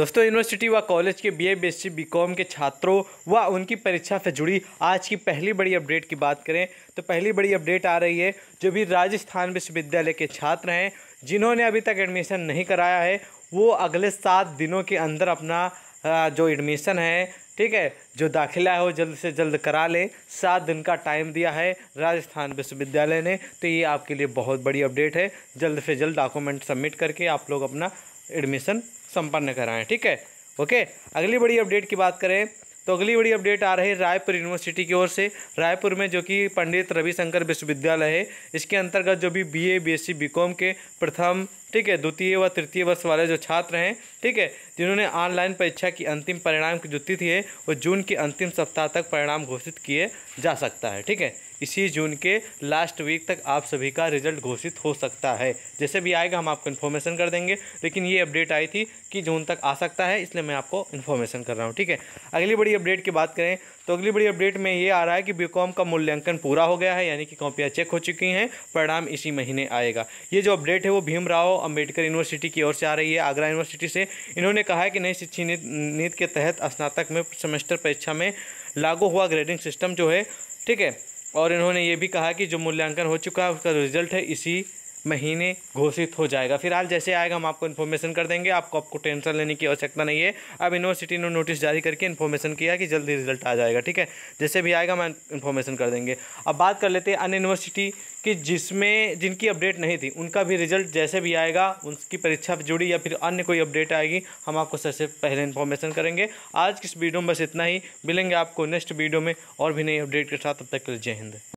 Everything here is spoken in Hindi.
दोस्तों यूनिवर्सिटी व कॉलेज के बीए बीएससी बीकॉम के छात्रों व उनकी परीक्षा से जुड़ी आज की पहली बड़ी अपडेट की बात करें तो पहली बड़ी अपडेट आ रही है जो भी राजस्थान विश्वविद्यालय के छात्र हैं जिन्होंने अभी तक एडमिशन नहीं कराया है वो अगले सात दिनों के अंदर अपना जो एडमिशन है ठीक है जो दाखिला है वो जल्द से जल्द करा लें सात दिन का टाइम दिया है राजस्थान विश्वविद्यालय ने तो ये आपके लिए बहुत बड़ी अपडेट है जल्द से जल्द डॉक्यूमेंट सबमिट करके आप लोग अपना एडमिशन संपन्न कराएं ठीक है ओके अगली बड़ी अपडेट की बात करें तो अगली बड़ी अपडेट आ रही है रायपुर यूनिवर्सिटी की ओर से रायपुर में जो कि पंडित रविशंकर विश्वविद्यालय है इसके अंतर्गत जो भी बीए बीएससी बीकॉम के प्रथम ठीक है द्वितीय व तृतीय वर्ष वाले जो छात्र हैं ठीक है जिन्होंने ऑनलाइन परीक्षा की अंतिम परिणाम की जो तिथि है वो जून के अंतिम सप्ताह तक परिणाम घोषित किए जा सकता है ठीक है इसी जून के लास्ट वीक तक आप सभी का रिजल्ट घोषित हो सकता है जैसे भी आएगा हम आपको इन्फॉर्मेशन कर देंगे लेकिन ये अपडेट आई थी कि जून तक आ सकता है इसलिए मैं आपको इन्फॉर्मेशन कर रहा हूँ ठीक है अगली बड़ी अपडेट की बात करें तो अगली बड़ी अपडेट में ये आ रहा है कि बी का मूल्यांकन पूरा हो गया है यानी कि कॉपियाँ चेक हो चुकी हैं परिणाम इसी महीने आएगा ये जो अपडेट है वो राव अंबेडकर यूनिवर्सिटी की ओर से आ रही है आगरा यूनिवर्सिटी से इन्होंने कहा है कि नई शिक्षा नीति के तहत स्नातक में सेमेस्टर परीक्षा में लागू हुआ ग्रेडिंग सिस्टम जो है ठीक है और इन्होंने ये भी कहा कि जो मूल्यांकन हो चुका है उसका रिजल्ट है इसी महीने घोषित हो जाएगा फिलहाल जैसे आएगा हम आपको इन्फॉर्मेशन कर देंगे आपको आपको टेंशन लेने की आवश्यकता नहीं है अब यूनिवर्सिटी ने नोटिस जारी करके इन्फॉर्मेशन किया कि जल्दी रिजल्ट आ जाएगा ठीक है जैसे भी आएगा हम इन्फॉर्मेशन कर देंगे अब बात कर लेते हैं अन्य यूनिवर्सिटी कि जिसमें जिनकी अपडेट नहीं थी उनका भी रिजल्ट जैसे भी आएगा उनकी परीक्षा जुड़ी या फिर अन्य कोई अपडेट आएगी हम आपको सबसे पहले इन्फॉर्मेशन करेंगे आज किस वीडियो में बस इतना ही मिलेंगे आपको नेक्स्ट वीडियो में और भी नई अपडेट के साथ तब तक के लिए जय हिंद